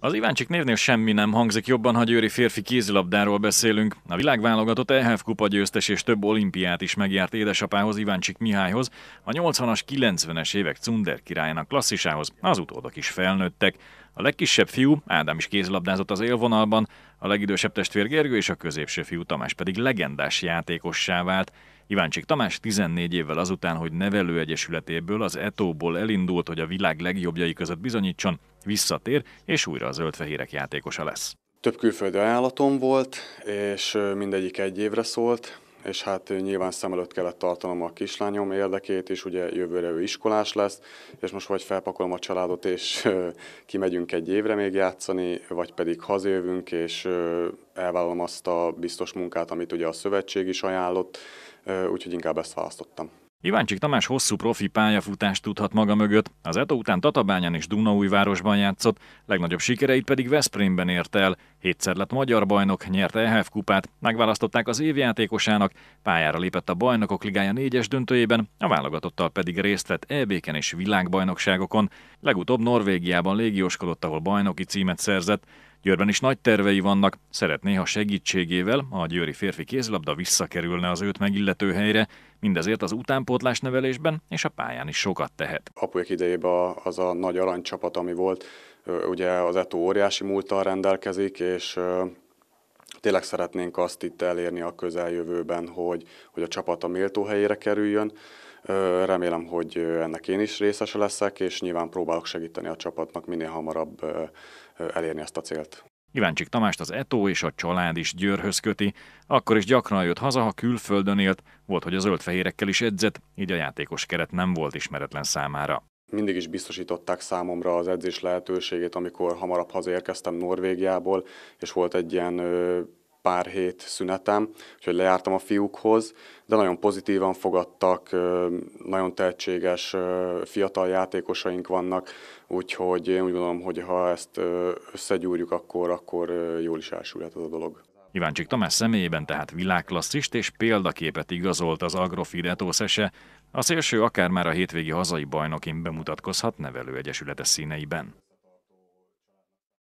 Az Iváncsik névnél semmi nem hangzik jobban, ha győri férfi kézilabdáról beszélünk. A világválogatott EHF kupa győztes és több olimpiát is megjárt édesapához, Iváncsik Mihályhoz, a 80-as, 90-es évek Cunder királyának klasszisához, az utódok is felnőttek. A legkisebb fiú, Ádám is kézilabdázott az élvonalban, a legidősebb testvér Gergő és a középső fiú Tamás pedig legendás játékossá vált. Iváncsik Tamás 14 évvel azután, hogy nevelőegyesületéből az Etóból elindult, hogy a világ legjobbjai között bizonyítson, Visszatér, és újra a zöldfehérek játékosa lesz. Több külföldi ajánlatom volt, és mindegyik egy évre szólt, és hát nyilván szem előtt kellett tartanom a kislányom érdekét, és ugye jövőre ő iskolás lesz, és most vagy felpakolom a családot, és kimegyünk egy évre még játszani, vagy pedig hazajövünk, és elvállalom azt a biztos munkát, amit ugye a szövetség is ajánlott, úgyhogy inkább ezt választottam. Iváncsik Tamás hosszú profi pályafutást tudhat maga mögött, az Eto után Tatabányán és Dunaújvárosban játszott, legnagyobb sikereit pedig Veszprémben ért el, Hétszer lett magyar bajnok, nyerte EHF kupát, megválasztották az évjátékosának, pályára lépett a Bajnokok Ligája négyes döntőjében, a válogatottal pedig részt vett EB-ken és világbajnokságokon, legutóbb Norvégiában légióskodott, ahol bajnoki címet szerzett. Győrben is nagy tervei vannak, szeretné, ha segítségével a győri férfi kézlabda visszakerülne az őt megillető helyre, mindezért az utánpótlás nevelésben és a pályán is sokat tehet. Apujak idejében az a nagy aranycsapat, ami volt, Ugye az ETO óriási múlttal rendelkezik, és tényleg szeretnénk azt itt elérni a közeljövőben, hogy, hogy a csapat a méltó helyére kerüljön. Remélem, hogy ennek én is részese leszek, és nyilván próbálok segíteni a csapatnak minél hamarabb elérni ezt a célt. Iváncsik Tamást az Eto és a család is Győrhöz köti, akkor is gyakran jött haza, ha külföldön élt, volt, hogy a zöldfehérekkel is edzett, így a játékos keret nem volt ismeretlen számára mindig is biztosították számomra az edzés lehetőségét, amikor hamarabb hazaérkeztem Norvégiából, és volt egy ilyen pár hét szünetem, úgyhogy lejártam a fiúkhoz, de nagyon pozitívan fogadtak, nagyon tehetséges fiatal játékosaink vannak, úgyhogy én úgy gondolom, hogy ha ezt összegyúrjuk, akkor, akkor jól is elsülhet az a dolog. Iváncsik Tamás személyében tehát világklasszist és példaképet igazolt az Agrofid esze, a szélső akár már a hétvégi hazai bajnokin bemutatkozhat nevelőegyesülete színeiben.